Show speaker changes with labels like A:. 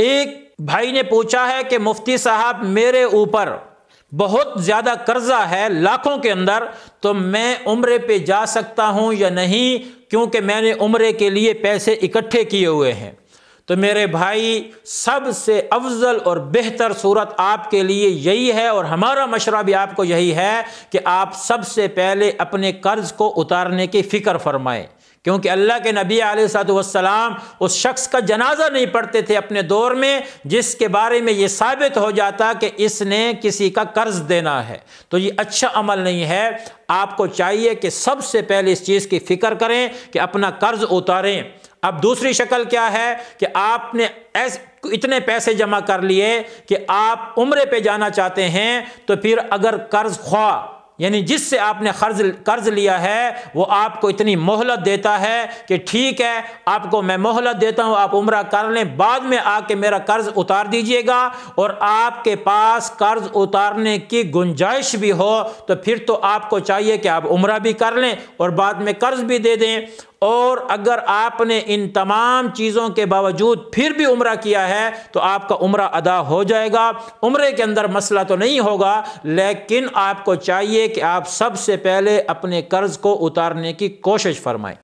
A: एक भाई ने पूछा है कि मुफ्ती साहब मेरे ऊपर बहुत ज़्यादा कर्जा है लाखों के अंदर तो मैं उम्र पे जा सकता हूँ या नहीं क्योंकि मैंने उम्र के लिए पैसे इकट्ठे किए हुए हैं तो मेरे भाई सबसे अफजल और बेहतर सूरत आपके लिए यही है और हमारा मशरा भी आपको यही है कि आप सबसे पहले अपने कर्ज को उतारने की फ़िक्र फरमाएं क्योंकि अल्लाह के नबी आलतम उस शख्स का जनाजा नहीं पढ़ते थे अपने दौर में जिसके बारे में ये साबित हो जाता कि इसने किसी का कर्ज देना है तो ये अच्छा अमल नहीं है आपको चाहिए कि सबसे पहले इस चीज़ की फ़िक्र करें कि अपना कर्ज उतारें अब दूसरी शक्ल क्या है कि आपने ऐस इतने पैसे जमा कर लिए कि आप उम्र पे जाना चाहते हैं तो फिर अगर कर्ज ख्वा यानी जिससे आपने कर्ज कर्ज लिया है वो आपको इतनी मोहलत देता है कि ठीक है आपको मैं मोहलत देता हूँ आप उम्र कर लें बाद में आके मेरा कर्ज उतार दीजिएगा और आपके पास कर्ज उतारने की गुंजाइश भी हो तो फिर तो आपको चाहिए कि आप उम्र भी कर लें और बाद में कर्ज भी दे दें और अगर आपने इन तमाम चीज़ों के बावजूद फिर भी उम्र किया है तो आपका उम्र अदा हो जाएगा उम्र के अंदर मसला तो नहीं होगा लेकिन आपको चाहिए कि आप सबसे पहले अपने कर्ज को उतारने की कोशिश फरमाएं